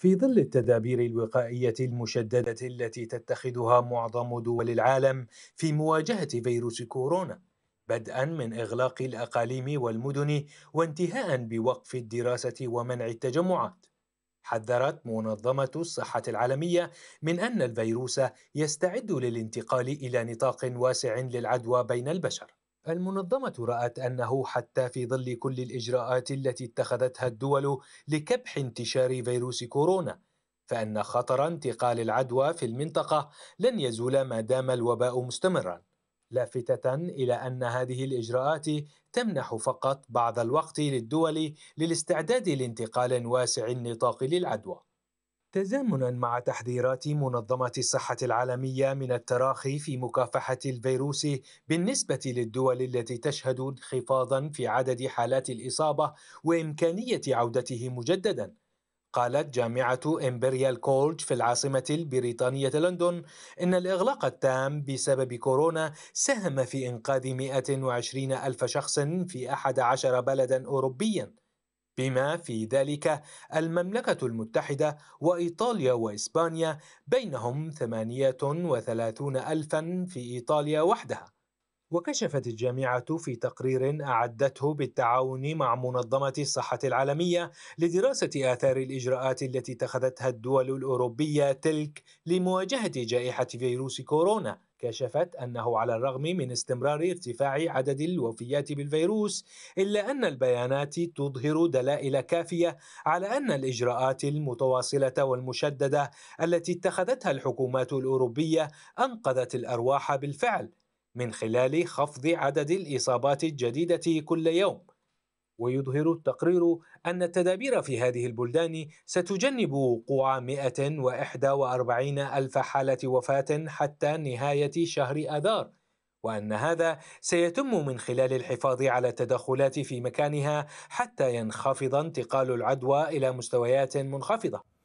في ظل التدابير الوقائيه المشدده التي تتخذها معظم دول العالم في مواجهه فيروس كورونا بدءا من اغلاق الاقاليم والمدن وانتهاء بوقف الدراسه ومنع التجمعات حذرت منظمه الصحه العالميه من ان الفيروس يستعد للانتقال الى نطاق واسع للعدوى بين البشر المنظمة رأت أنه حتى في ظل كل الإجراءات التي اتخذتها الدول لكبح انتشار فيروس كورونا فأن خطر انتقال العدوى في المنطقة لن يزول ما دام الوباء مستمرا لافتة إلى أن هذه الإجراءات تمنح فقط بعض الوقت للدول للاستعداد لانتقال واسع النطاق للعدوى تزامنا مع تحذيرات منظمة الصحة العالمية من التراخي في مكافحة الفيروس بالنسبة للدول التي تشهد انخفاضا في عدد حالات الإصابة وإمكانية عودته مجددا قالت جامعة إمبريال كولج في العاصمة البريطانية لندن إن الإغلاق التام بسبب كورونا ساهم في إنقاذ 120 ألف شخص في 11 بلدا أوروبيا بما في ذلك المملكة المتحدة وإيطاليا وإسبانيا بينهم 38 ألفا في إيطاليا وحدها وكشفت الجامعة في تقرير أعدته بالتعاون مع منظمة الصحة العالمية لدراسة آثار الإجراءات التي اتخذتها الدول الأوروبية تلك لمواجهة جائحة فيروس كورونا كشفت أنه على الرغم من استمرار ارتفاع عدد الوفيات بالفيروس إلا أن البيانات تظهر دلائل كافية على أن الإجراءات المتواصلة والمشددة التي اتخذتها الحكومات الأوروبية أنقذت الأرواح بالفعل من خلال خفض عدد الإصابات الجديدة كل يوم ويظهر التقرير أن التدابير في هذه البلدان ستجنب وقوع 141 ألف حالة وفاة حتى نهاية شهر آذار وأن هذا سيتم من خلال الحفاظ على التدخلات في مكانها حتى ينخفض انتقال العدوى إلى مستويات منخفضة